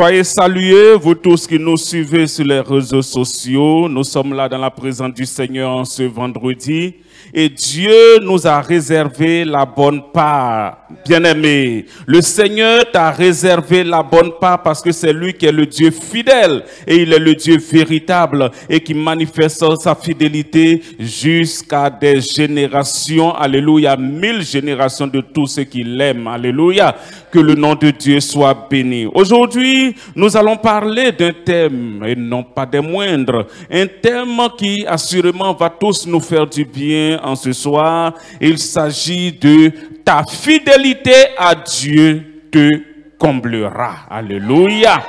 Soyez salués, vous tous qui nous suivez sur les réseaux sociaux. Nous sommes là dans la présence du Seigneur ce vendredi. Et Dieu nous a réservé la bonne part. Bien-aimé, le Seigneur t'a réservé la bonne part parce que c'est lui qui est le Dieu fidèle et il est le Dieu véritable et qui manifeste sa fidélité jusqu'à des générations, alléluia, mille générations de tous ceux qui l'aiment, alléluia. Que le nom de Dieu soit béni. Aujourd'hui, nous allons parler d'un thème, et non pas des moindres, un thème qui assurément va tous nous faire du bien en ce soir. Il s'agit de ta fidélité à Dieu te comblera. Alléluia.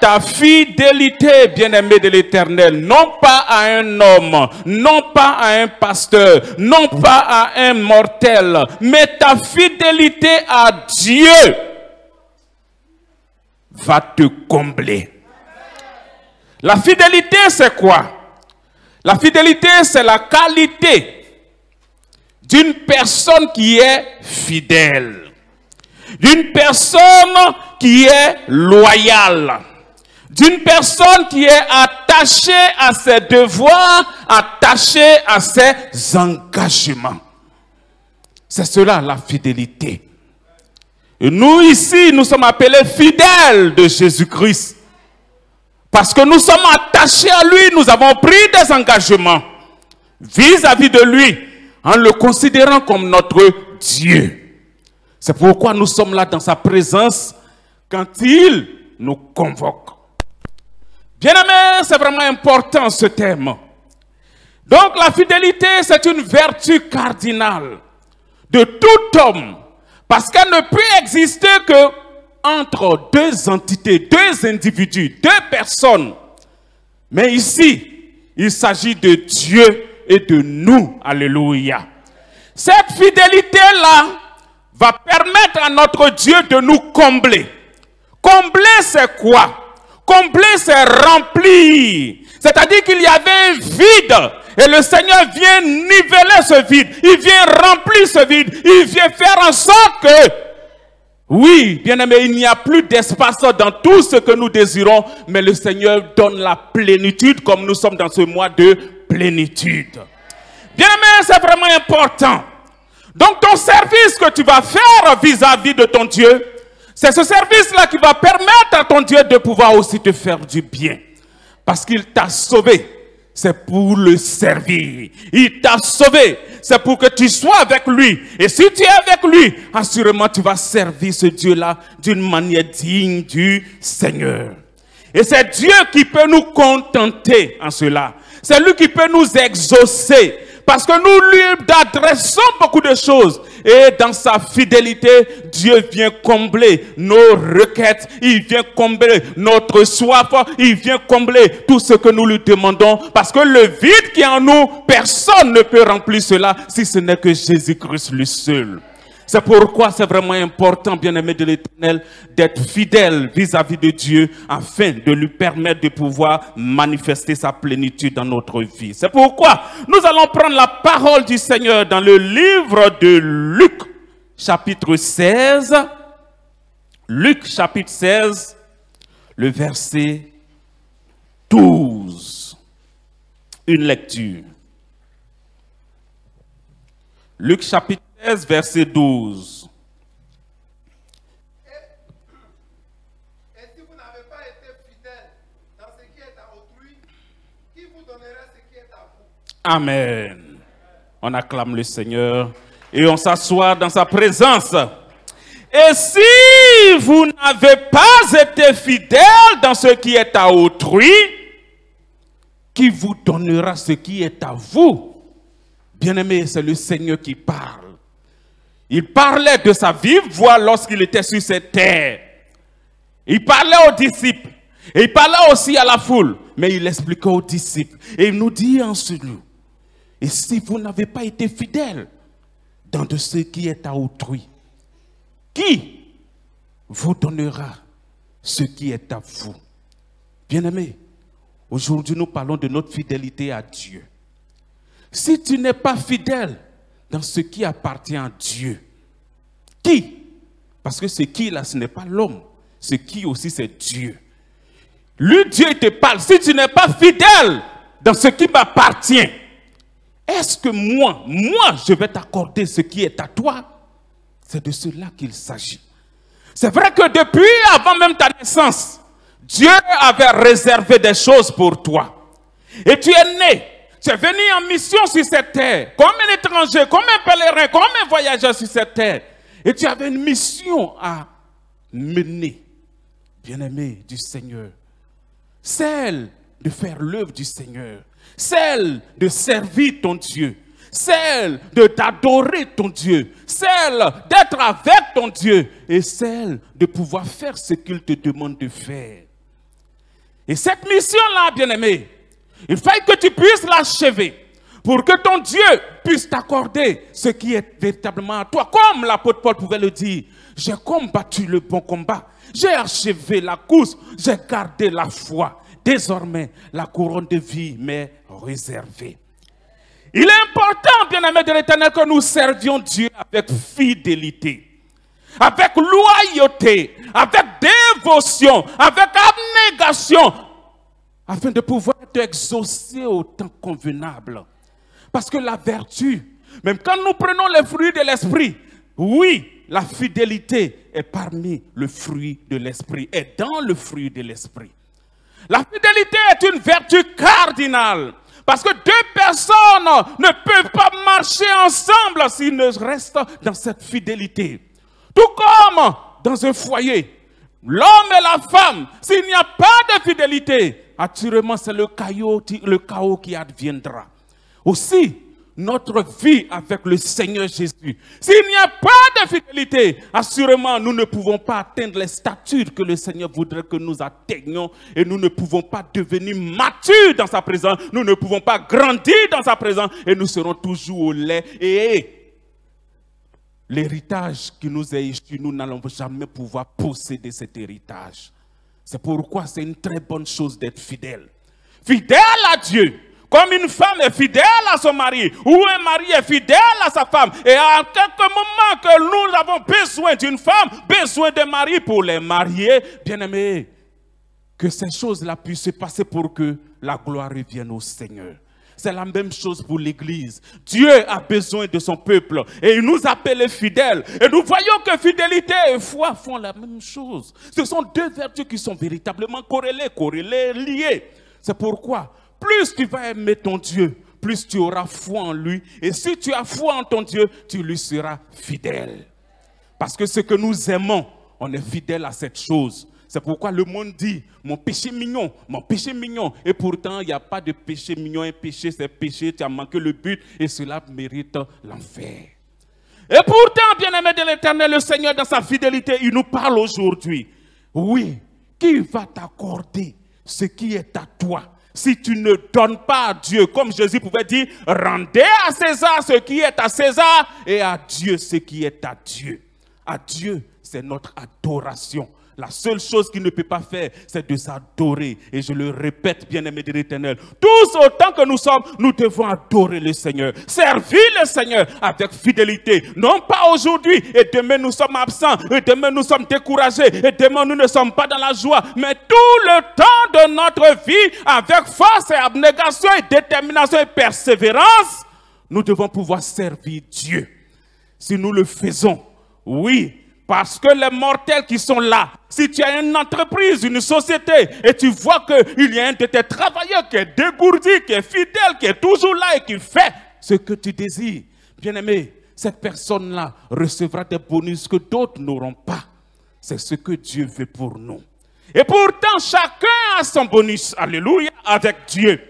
Ta fidélité, bien-aimé de l'éternel, non pas à un homme, non pas à un pasteur, non pas à un mortel, mais ta fidélité à Dieu va te combler. La fidélité, c'est quoi? La fidélité, c'est la qualité d'une personne qui est fidèle, d'une personne qui est loyale, d'une personne qui est attachée à ses devoirs, attachée à ses engagements. C'est cela la fidélité. nous ici, nous sommes appelés fidèles de Jésus-Christ. Parce que nous sommes attachés à lui, nous avons pris des engagements vis à -vis de lui en le considérant comme notre Dieu. C'est pourquoi nous sommes là dans sa présence quand il nous convoque. Bien-aimés, c'est vraiment important ce thème. Donc la fidélité, c'est une vertu cardinale de tout homme parce qu'elle ne peut exister que entre deux entités, deux individus, deux personnes. Mais ici, il s'agit de Dieu et de nous. Alléluia. Cette fidélité-là va permettre à notre Dieu de nous combler. Combler, c'est quoi Combler, c'est remplir. C'est-à-dire qu'il y avait un vide et le Seigneur vient niveler ce vide. Il vient remplir ce vide. Il vient faire en sorte que, oui, bien aimé, il n'y a plus d'espace dans tout ce que nous désirons, mais le Seigneur donne la plénitude comme nous sommes dans ce mois de plénitude. bien mais c'est vraiment important. Donc ton service que tu vas faire vis-à-vis -vis de ton Dieu, c'est ce service-là qui va permettre à ton Dieu de pouvoir aussi te faire du bien. Parce qu'il t'a sauvé, c'est pour le servir. Il t'a sauvé, c'est pour que tu sois avec lui. Et si tu es avec lui, assurément tu vas servir ce Dieu-là d'une manière digne du Seigneur. Et c'est Dieu qui peut nous contenter en cela. C'est lui qui peut nous exaucer. Parce que nous lui adressons beaucoup de choses. Et dans sa fidélité, Dieu vient combler nos requêtes. Il vient combler notre soif. Il vient combler tout ce que nous lui demandons. Parce que le vide qui est en nous, personne ne peut remplir cela si ce n'est que Jésus-Christ lui seul. C'est pourquoi c'est vraiment important, bien-aimé de l'éternel, d'être fidèle vis-à-vis de Dieu afin de lui permettre de pouvoir manifester sa plénitude dans notre vie. C'est pourquoi nous allons prendre la parole du Seigneur dans le livre de Luc, chapitre 16. Luc, chapitre 16, le verset 12. Une lecture. Luc chapitre verset 12. Amen. On acclame le Seigneur et on s'assoit dans sa présence. Et si vous n'avez pas été fidèle dans ce qui est à autrui, qui vous donnera ce qui est à vous Bien-aimé, c'est le Seigneur qui parle. Il parlait de sa vive voix lorsqu'il était sur cette terre. Il parlait aux disciples. Et il parlait aussi à la foule. Mais il expliquait aux disciples. Et il nous dit en nous Et si vous n'avez pas été fidèles dans de ce qui est à autrui, qui vous donnera ce qui est à vous Bien-aimés, aujourd'hui nous parlons de notre fidélité à Dieu. Si tu n'es pas fidèle dans ce qui appartient à Dieu. Qui Parce que ce qui là, ce n'est pas l'homme. Ce qui aussi, c'est Dieu. Lui, Dieu te parle. Si tu n'es pas fidèle dans ce qui m'appartient, est-ce que moi, moi, je vais t'accorder ce qui est à toi C'est de cela qu'il s'agit. C'est vrai que depuis avant même ta naissance, Dieu avait réservé des choses pour toi. Et tu es né tu es venu en mission sur cette terre, comme un étranger, comme un pèlerin, comme un voyageur sur cette terre. Et tu avais une mission à mener, bien-aimé du Seigneur. Celle de faire l'œuvre du Seigneur. Celle de servir ton Dieu. Celle de t'adorer ton Dieu. Celle d'être avec ton Dieu. Et celle de pouvoir faire ce qu'il te demande de faire. Et cette mission-là, bien-aimé, il faut que tu puisses l'achever pour que ton Dieu puisse t'accorder ce qui est véritablement à toi. Comme l'apôtre Paul pouvait le dire, j'ai combattu le bon combat, j'ai achevé la course, j'ai gardé la foi. Désormais, la couronne de vie m'est réservée. Il est important, bien-aimés de l'Éternel, que nous servions Dieu avec fidélité, avec loyauté, avec dévotion, avec abnégation, afin de pouvoir être exaucé au temps convenable. Parce que la vertu, même quand nous prenons les fruits de l'esprit, oui, la fidélité est parmi le fruit de l'esprit, est dans le fruit de l'esprit. La fidélité est une vertu cardinale. Parce que deux personnes ne peuvent pas marcher ensemble s'ils ne restent dans cette fidélité. Tout comme dans un foyer, l'homme et la femme, s'il n'y a pas de fidélité, Assurément, c'est le chaos, le chaos qui adviendra. Aussi, notre vie avec le Seigneur Jésus. S'il n'y a pas de assurément, nous ne pouvons pas atteindre les statuts que le Seigneur voudrait que nous atteignions et nous ne pouvons pas devenir matures dans sa présence. Nous ne pouvons pas grandir dans sa présence et nous serons toujours au lait. Et l'héritage qui nous est issu, nous n'allons jamais pouvoir posséder cet héritage. C'est pourquoi c'est une très bonne chose d'être fidèle. Fidèle à Dieu. Comme une femme est fidèle à son mari, ou un mari est fidèle à sa femme. Et à quelques moment que nous avons besoin d'une femme, besoin de mari pour les marier, bien aimés, que ces choses-là puissent se passer pour que la gloire revienne au Seigneur. C'est la même chose pour l'Église. Dieu a besoin de son peuple et il nous appelle fidèles. Et nous voyons que fidélité et foi font la même chose. Ce sont deux vertus qui sont véritablement corrélées, corrélées, liées. C'est pourquoi plus tu vas aimer ton Dieu, plus tu auras foi en lui. Et si tu as foi en ton Dieu, tu lui seras fidèle. Parce que ce que nous aimons, on est fidèle à cette chose. C'est pourquoi le monde dit, mon péché mignon, mon péché mignon. Et pourtant, il n'y a pas de péché mignon. Un péché, c'est péché. Tu as manqué le but et cela mérite l'enfer. Et pourtant, bien-aimé de l'Éternel, le Seigneur, dans sa fidélité, il nous parle aujourd'hui. Oui, qui va t'accorder ce qui est à toi si tu ne donnes pas à Dieu, comme Jésus pouvait dire, rendez à César ce qui est à César et à Dieu ce qui est à Dieu. À Dieu, c'est notre adoration. La seule chose qu'il ne peut pas faire, c'est de s'adorer. Et je le répète, bien-aimé de l'Éternel, tous autant que nous sommes, nous devons adorer le Seigneur, servir le Seigneur avec fidélité. Non pas aujourd'hui et demain nous sommes absents, et demain nous sommes découragés, et demain nous ne sommes pas dans la joie, mais tout le temps de notre vie, avec force et abnégation et détermination et persévérance, nous devons pouvoir servir Dieu. Si nous le faisons, oui, parce que les mortels qui sont là, si tu as une entreprise, une société, et tu vois qu'il y a un de tes travailleurs qui est dégourdi, qui est fidèle, qui est toujours là et qui fait ce que tu désires, bien-aimé, cette personne-là recevra des bonus que d'autres n'auront pas. C'est ce que Dieu veut pour nous. Et pourtant, chacun a son bonus, alléluia, avec Dieu.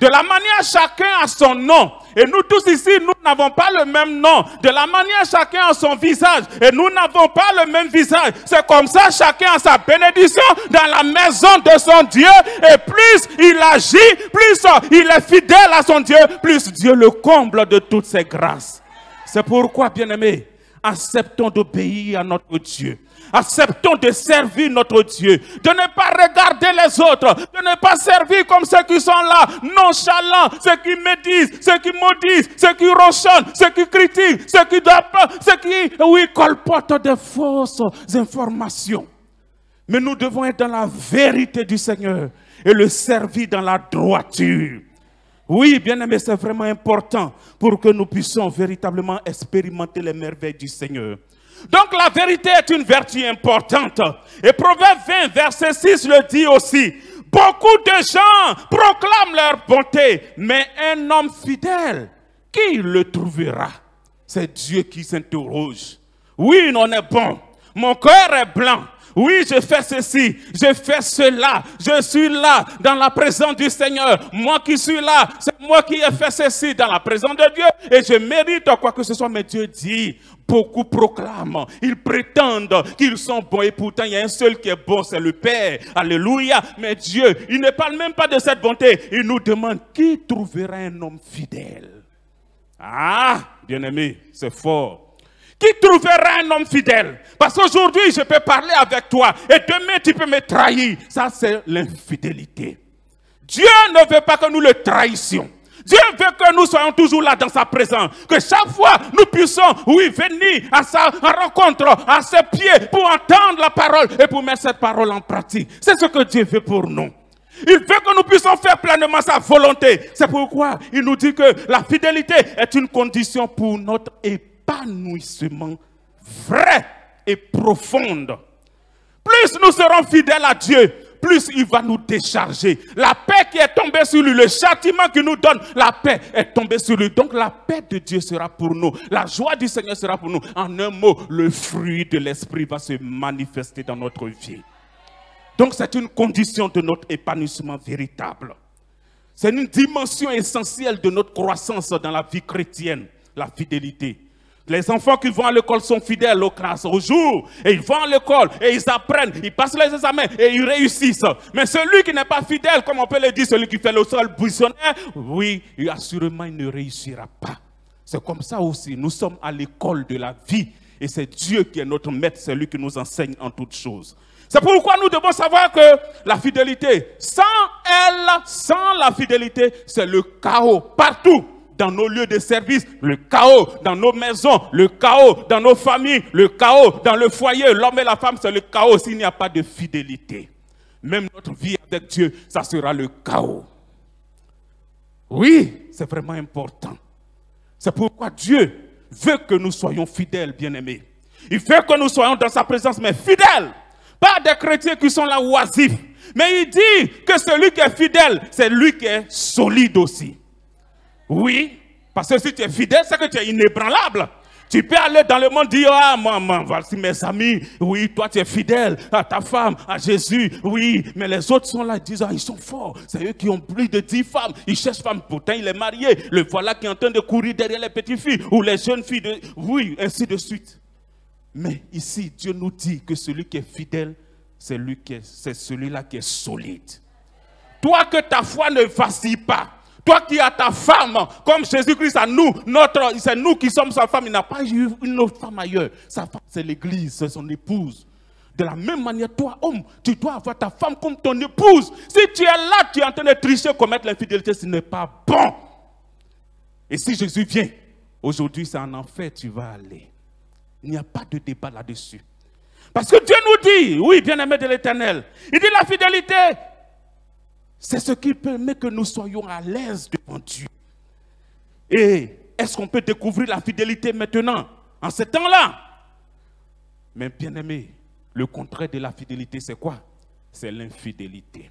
De la manière, chacun a son nom. Et nous tous ici, nous n'avons pas le même nom. De la manière, chacun a son visage. Et nous n'avons pas le même visage. C'est comme ça, chacun a sa bénédiction dans la maison de son Dieu. Et plus il agit, plus il est fidèle à son Dieu, plus Dieu le comble de toutes ses grâces. C'est pourquoi, bien-aimés, acceptons d'obéir à notre Dieu. Acceptons de servir notre Dieu, de ne pas regarder les autres, de ne pas servir comme ceux qui sont là, nonchalants, ceux qui médisent, ceux qui maudissent, ceux qui ronchonnent, ceux qui critiquent, ceux qui doivent, ceux qui, oui, colportent des fausses informations. Mais nous devons être dans la vérité du Seigneur et le servir dans la droiture. Oui, bien aimé, c'est vraiment important pour que nous puissions véritablement expérimenter les merveilles du Seigneur. Donc la vérité est une vertu importante. Et Proverbe 20, verset 6 le dit aussi. Beaucoup de gens proclament leur bonté, mais un homme fidèle, qui le trouvera C'est Dieu qui s'interroge. Oui, on est bon. Mon cœur est blanc. Oui, je fais ceci, je fais cela, je suis là dans la présence du Seigneur. Moi qui suis là, c'est moi qui ai fait ceci dans la présence de Dieu et je mérite quoi que ce soit. Mais Dieu dit, beaucoup proclament, ils prétendent qu'ils sont bons et pourtant il y a un seul qui est bon, c'est le Père. Alléluia. Mais Dieu, il ne parle même pas de cette bonté. Il nous demande qui trouvera un homme fidèle. Ah, bien aimé, c'est fort. Qui trouvera un homme fidèle Parce qu'aujourd'hui, je peux parler avec toi et demain, tu peux me trahir. Ça, c'est l'infidélité. Dieu ne veut pas que nous le trahissions. Dieu veut que nous soyons toujours là dans sa présence. Que chaque fois, nous puissions, oui, venir à sa rencontre, à ses pieds, pour entendre la parole et pour mettre cette parole en pratique. C'est ce que Dieu veut pour nous. Il veut que nous puissions faire pleinement sa volonté. C'est pourquoi il nous dit que la fidélité est une condition pour notre épée épanouissement vrai et profond. Plus nous serons fidèles à Dieu, plus il va nous décharger. La paix qui est tombée sur lui, le châtiment qu'il nous donne, la paix est tombée sur lui. Donc la paix de Dieu sera pour nous. La joie du Seigneur sera pour nous. En un mot, le fruit de l'Esprit va se manifester dans notre vie. Donc c'est une condition de notre épanouissement véritable. C'est une dimension essentielle de notre croissance dans la vie chrétienne, la fidélité. Les enfants qui vont à l'école sont fidèles aux classes, au jour. Et ils vont à l'école et ils apprennent, ils passent les examens et ils réussissent. Mais celui qui n'est pas fidèle, comme on peut le dire, celui qui fait le sol buissonnaire, oui, assurément il ne réussira pas. C'est comme ça aussi. Nous sommes à l'école de la vie. Et c'est Dieu qui est notre maître, c'est lui qui nous enseigne en toutes choses. C'est pourquoi nous devons savoir que la fidélité, sans elle, sans la fidélité, c'est le chaos partout dans nos lieux de service, le chaos, dans nos maisons, le chaos, dans nos familles, le chaos, dans le foyer, l'homme et la femme, c'est le chaos s'il n'y a pas de fidélité. Même notre vie avec Dieu, ça sera le chaos. Oui, c'est vraiment important. C'est pourquoi Dieu veut que nous soyons fidèles, bien-aimés. Il veut que nous soyons dans sa présence, mais fidèles. Pas des chrétiens qui sont là oisifs. Mais il dit que celui qui est fidèle, c'est lui qui est solide aussi. Oui, parce que si tu es fidèle, c'est que tu es inébranlable. Tu peux aller dans le monde dire, ah, maman, voici mes amis, oui, toi tu es fidèle à ta femme, à Jésus, oui, mais les autres sont là, disant disent, ah, ils sont forts, c'est eux qui ont plus de dix femmes, ils cherchent femme, pourtant il est marié, le voilà qui est en train de courir derrière les petites filles ou les jeunes filles, oui, ainsi de suite. Mais ici, Dieu nous dit que celui qui est fidèle, c'est celui-là qui est solide. Toi que ta foi ne vacille pas, toi qui as ta femme, comme Jésus-Christ à nous, notre, c'est nous qui sommes sa femme. Il n'a pas eu une autre femme ailleurs. Sa femme, c'est l'Église, c'est son épouse. De la même manière, toi, homme, tu dois avoir ta femme comme ton épouse. Si tu es là, tu es en train de tricher, commettre l'infidélité, ce n'est pas bon. Et si Jésus vient, aujourd'hui, c'est en enfer, tu vas aller. Il n'y a pas de débat là-dessus. Parce que Dieu nous dit, oui, bien-aimé de l'éternel, il dit la fidélité c'est ce qui permet que nous soyons à l'aise devant Dieu. Et est-ce qu'on peut découvrir la fidélité maintenant, en ce temps-là Mais bien aimé, le contraire de la fidélité, c'est quoi C'est l'infidélité.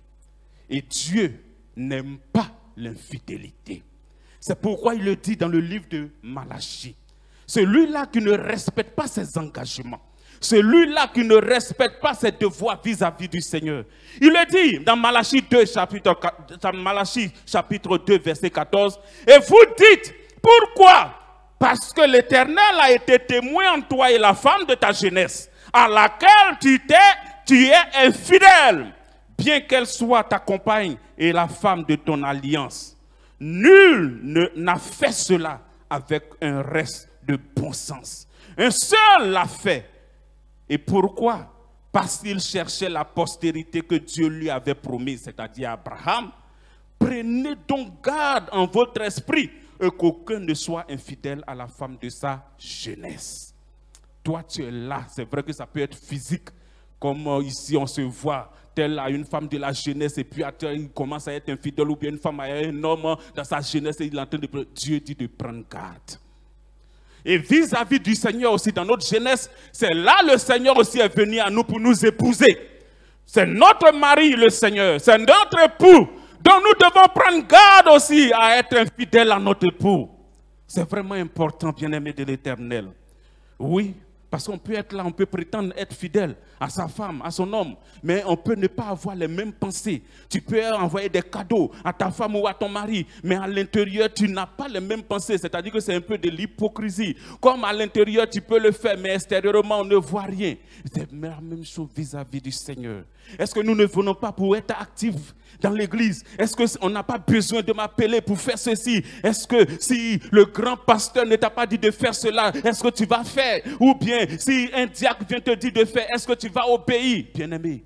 Et Dieu n'aime pas l'infidélité. C'est pourquoi il le dit dans le livre de Malachie. Celui-là qui ne respecte pas ses engagements, celui-là qui ne respecte pas ses devoirs vis-à-vis du Seigneur. Il le dit dans Malachie 2, chapitre, chapitre 2, verset 14. Et vous dites, pourquoi Parce que l'Éternel a été témoin en toi et la femme de ta jeunesse, à laquelle tu, t'es, tu es infidèle, bien qu'elle soit ta compagne et la femme de ton alliance. Nul n'a fait cela avec un reste de bon sens. Un seul l'a fait, et pourquoi Parce qu'il cherchait la postérité que Dieu lui avait promise, c'est-à-dire Abraham. Prenez donc garde en votre esprit qu'aucun ne soit infidèle à la femme de sa jeunesse. Toi, tu es là. C'est vrai que ça peut être physique, comme euh, ici on se voit telle à une femme de la jeunesse et puis à il commence à être infidèle ou bien une femme à un homme hein. dans sa jeunesse et il est en train de... Dieu dit de prendre garde. Et vis-à-vis du Seigneur aussi, dans notre jeunesse, c'est là le Seigneur aussi est venu à nous pour nous épouser. C'est notre mari, le Seigneur. C'est notre époux. Donc nous devons prendre garde aussi à être fidèles à notre époux. C'est vraiment important, bien-aimé de l'éternel. Oui, parce qu'on peut être là, on peut prétendre être fidèle à sa femme, à son homme, mais on peut ne pas avoir les mêmes pensées. Tu peux envoyer des cadeaux à ta femme ou à ton mari, mais à l'intérieur, tu n'as pas les mêmes pensées. C'est-à-dire que c'est un peu de l'hypocrisie. Comme à l'intérieur, tu peux le faire, mais extérieurement, on ne voit rien. C'est la même chose vis-à-vis du Seigneur. Est-ce que nous ne venons pas pour être actifs dans l'église Est-ce qu'on n'a pas besoin de m'appeler pour faire ceci Est-ce que si le grand pasteur ne t'a pas dit de faire cela, est-ce que tu vas faire Ou bien si un diacre vient te dire de faire, est-ce que tu vas obéir Bien-aimé,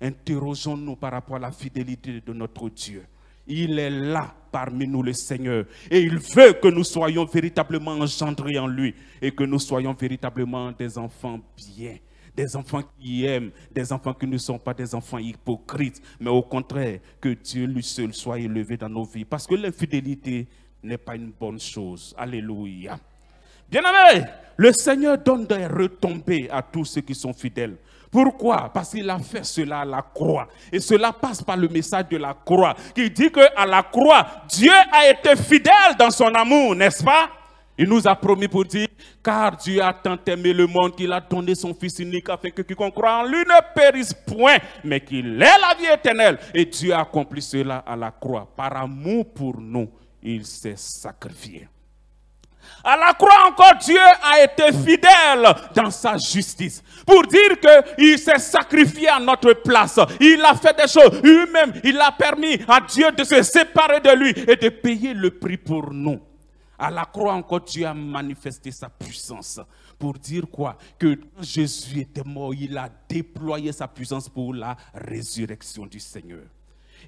interrogeons-nous par rapport à la fidélité de notre Dieu. Il est là parmi nous, le Seigneur. Et il veut que nous soyons véritablement engendrés en lui et que nous soyons véritablement des enfants bien des enfants qui aiment, des enfants qui ne sont pas des enfants hypocrites, mais au contraire, que Dieu lui seul soit élevé dans nos vies. Parce que l'infidélité n'est pas une bonne chose. Alléluia bien aimés le Seigneur donne des retombées à tous ceux qui sont fidèles. Pourquoi Parce qu'il a fait cela à la croix. Et cela passe par le message de la croix, qui dit qu'à la croix, Dieu a été fidèle dans son amour, n'est-ce pas il nous a promis pour dire, car Dieu a tant aimé le monde qu'il a donné son Fils unique afin que quiconque croit en lui ne périsse point, mais qu'il ait la vie éternelle. Et Dieu a accompli cela à la croix. Par amour pour nous, il s'est sacrifié. À la croix encore, Dieu a été fidèle dans sa justice. Pour dire qu'il s'est sacrifié à notre place. Il a fait des choses lui-même. Il a permis à Dieu de se séparer de lui et de payer le prix pour nous. À la croix encore, Dieu a manifesté sa puissance. Pour dire quoi Que Jésus était mort, il a déployé sa puissance pour la résurrection du Seigneur.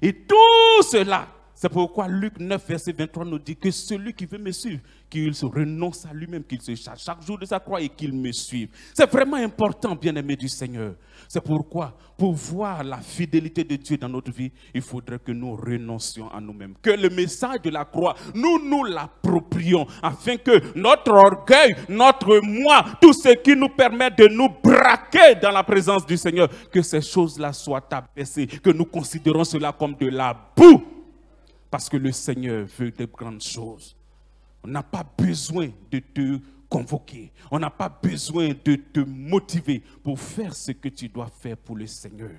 Et tout cela, c'est pourquoi Luc 9, verset 23 nous dit que celui qui veut me suivre, qu'il se renonce à lui-même, qu'il se charge chaque jour de sa croix et qu'il me suive. C'est vraiment important, bien-aimé du Seigneur. C'est pourquoi, pour voir la fidélité de Dieu dans notre vie, il faudrait que nous renoncions à nous-mêmes. Que le message de la croix, nous nous l'approprions afin que notre orgueil, notre moi, tout ce qui nous permet de nous braquer dans la présence du Seigneur, que ces choses-là soient abaissées, que nous considérons cela comme de la boue parce que le Seigneur veut de grandes choses. On n'a pas besoin de te convoquer. On n'a pas besoin de te motiver pour faire ce que tu dois faire pour le Seigneur.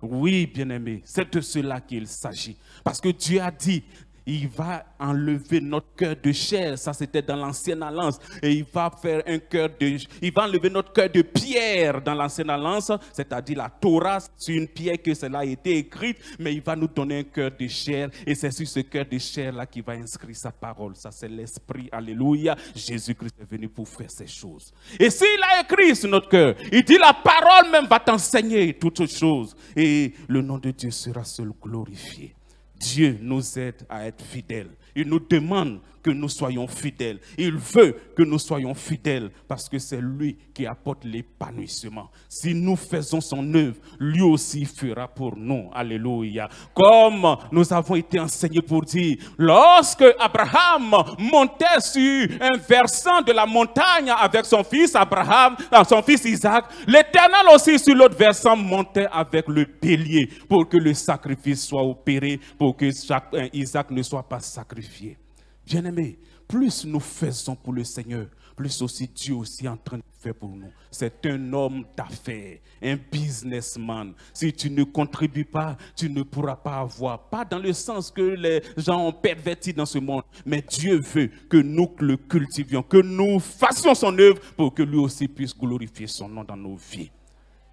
Oui, bien-aimé, c'est de cela qu'il s'agit. Parce que Dieu a dit, il va enlever notre cœur de chair, ça c'était dans l'ancienne alliance, et il va faire un cœur de, il va enlever notre cœur de pierre dans l'ancienne alliance, c'est-à-dire la Torah, c'est une pierre que cela a été écrite, mais il va nous donner un cœur de chair, et c'est sur ce cœur de chair là qu'il va inscrire sa parole, ça c'est l'esprit, alléluia, Jésus-Christ est venu pour faire ces choses. Et s'il a écrit sur notre cœur, il dit la parole même va t'enseigner toutes choses, et le nom de Dieu sera seul glorifié. Dieu nous aide à être fidèles. Il nous demande que nous soyons fidèles. Il veut que nous soyons fidèles parce que c'est lui qui apporte l'épanouissement. Si nous faisons son œuvre, lui aussi fera pour nous. Alléluia. Comme nous avons été enseignés pour dire, lorsque Abraham montait sur un versant de la montagne avec son fils Abraham, ah, son fils Isaac, l'Éternel aussi sur l'autre versant montait avec le bélier pour que le sacrifice soit opéré, pour que Isaac ne soit pas sacrifié bien aimé, plus nous faisons pour le Seigneur, plus aussi Dieu aussi est en train de faire pour nous. C'est un homme d'affaires, un businessman. Si tu ne contribues pas, tu ne pourras pas avoir. Pas dans le sens que les gens ont perverti dans ce monde, mais Dieu veut que nous le cultivions, que nous fassions son œuvre pour que lui aussi puisse glorifier son nom dans nos vies.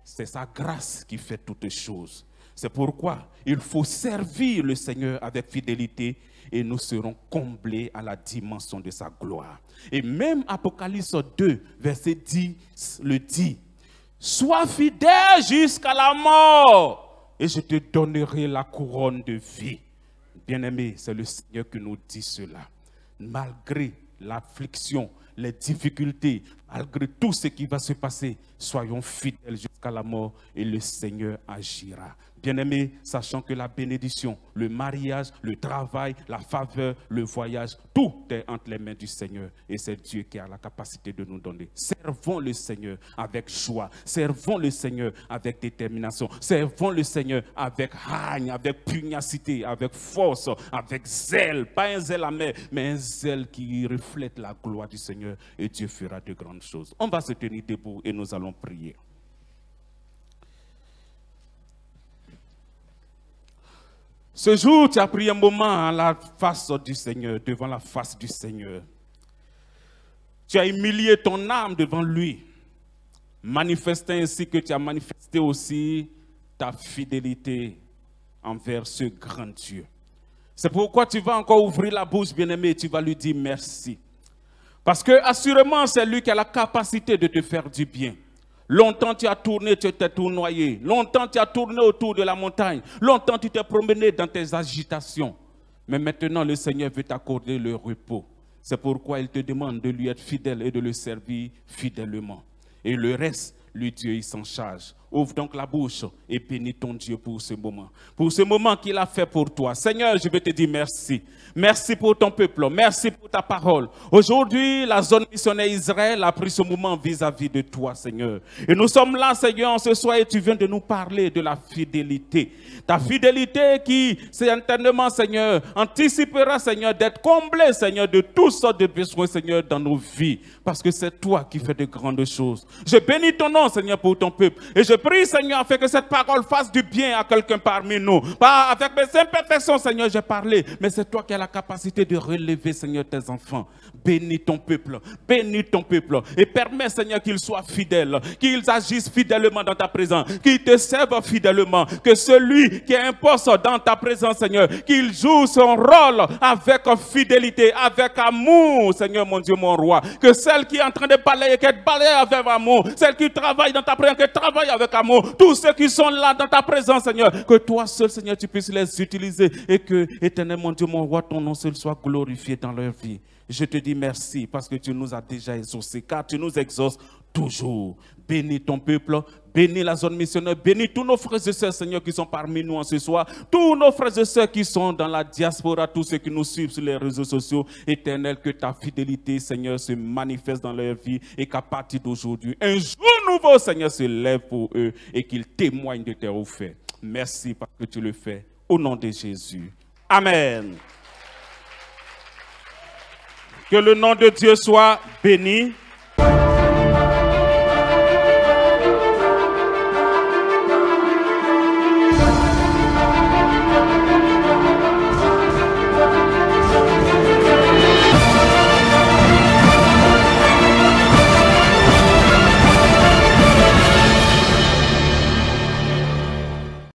C'est sa grâce qui fait toutes choses. C'est pourquoi il faut servir le Seigneur avec fidélité et nous serons comblés à la dimension de sa gloire. Et même Apocalypse 2, verset 10 le dit. Sois fidèle jusqu'à la mort et je te donnerai la couronne de vie. Bien-aimé, c'est le Seigneur qui nous dit cela. Malgré l'affliction, les difficultés, malgré tout ce qui va se passer, soyons fidèles jusqu'à la mort et le Seigneur agira bien aimés sachant que la bénédiction, le mariage, le travail, la faveur, le voyage, tout est entre les mains du Seigneur. Et c'est Dieu qui a la capacité de nous donner. Servons le Seigneur avec joie. Servons le Seigneur avec détermination. Servons le Seigneur avec haine, avec pugnacité, avec force, avec zèle. Pas un zèle main, mais un zèle qui reflète la gloire du Seigneur. Et Dieu fera de grandes choses. On va se tenir debout et nous allons prier. Ce jour, tu as pris un moment à la face du Seigneur, devant la face du Seigneur. Tu as humilié ton âme devant lui, manifestant ainsi que tu as manifesté aussi ta fidélité envers ce grand Dieu. C'est pourquoi tu vas encore ouvrir la bouche, bien-aimé, et tu vas lui dire merci. Parce que assurément, c'est lui qui a la capacité de te faire du bien. Longtemps tu as tourné, tu t'es tournoyé. Longtemps tu as tourné autour de la montagne. Longtemps tu t'es promené dans tes agitations. Mais maintenant le Seigneur veut t'accorder le repos. C'est pourquoi il te demande de lui être fidèle et de le servir fidèlement. Et le reste, lui Dieu, il s'en charge. Ouvre donc la bouche et bénis ton Dieu pour ce moment. Pour ce moment qu'il a fait pour toi. Seigneur, je veux te dire merci. Merci pour ton peuple. Merci pour ta parole. Aujourd'hui, la zone missionnaire Israël a pris ce moment vis-à-vis de toi, Seigneur. Et nous sommes là, Seigneur, ce soir, et tu viens de nous parler de la fidélité. Ta fidélité qui, c'est certainement, Seigneur, anticipera, Seigneur, d'être comblé, Seigneur, de toutes sortes de besoins, Seigneur, dans nos vies. Parce que c'est toi qui fais de grandes choses. Je bénis ton nom, Seigneur, pour ton peuple. Et je prie, Seigneur, afin que cette parole fasse du bien à quelqu'un parmi nous. Pas avec mes imperfections, Seigneur, j'ai parlé, mais c'est toi qui as la capacité de relever, Seigneur, tes enfants. Bénis ton peuple, bénis ton peuple et permets, Seigneur, qu'ils soient fidèles, qu'ils agissent fidèlement dans ta présence, qu'ils te servent fidèlement, que celui qui est un dans ta présence, Seigneur, qu'il joue son rôle avec fidélité, avec amour, Seigneur, mon Dieu, mon roi. Que celle qui est en train de balayer, qu'elle balaye avec amour, celle qui travaille dans ta présence, qu'elle travaille avec tous ceux qui sont là dans ta présence, Seigneur, que toi seul, Seigneur, tu puisses les utiliser et que, éternel mon Dieu, mon roi, ton nom seul soit glorifié dans leur vie. Je te dis merci parce que tu nous as déjà exaucés, car tu nous exauces toujours. Bénis ton peuple, bénis la zone missionnaire, bénis tous nos frères et sœurs, Seigneur, qui sont parmi nous en ce soir, tous nos frères et sœurs qui sont dans la diaspora, tous ceux qui nous suivent sur les réseaux sociaux. Éternel, que ta fidélité, Seigneur, se manifeste dans leur vie et qu'à partir d'aujourd'hui, un jour nouveau, Seigneur, se lève pour eux et qu'ils témoignent de tes œuvres. Merci parce que tu le fais. Au nom de Jésus. Amen. Que le nom de Dieu soit béni.